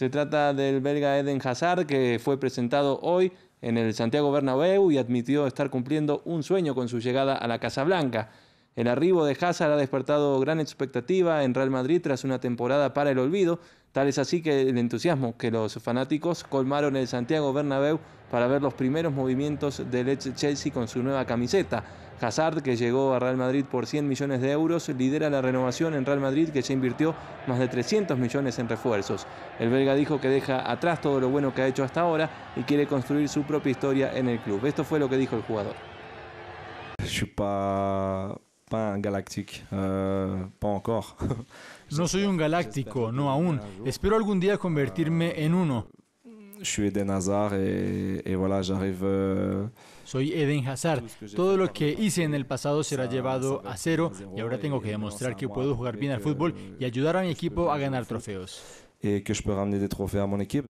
Se trata del belga Eden Hazard, que fue presentado hoy en el Santiago Bernabéu y admitió estar cumpliendo un sueño con su llegada a la Casa Blanca. El arribo de Hazard ha despertado gran expectativa en Real Madrid tras una temporada para el olvido, tal es así que el entusiasmo que los fanáticos colmaron el Santiago Bernabéu para ver los primeros movimientos del Chelsea con su nueva camiseta. Hazard, que llegó a Real Madrid por 100 millones de euros, lidera la renovación en Real Madrid, que ya invirtió más de 300 millones en refuerzos. El belga dijo que deja atrás todo lo bueno que ha hecho hasta ahora y quiere construir su propia historia en el club. Esto fue lo que dijo el jugador. Euh, no soy un galáctico, no aún. Espero algún día convertirme ah. en uno. Euh, soy Eden Hazard. Todo lo que hice en el pasado será llevado a cero y ahora tengo que demostrar que puedo jugar bien al fútbol y ayudar a mi equipo a ganar trofeos. que des mon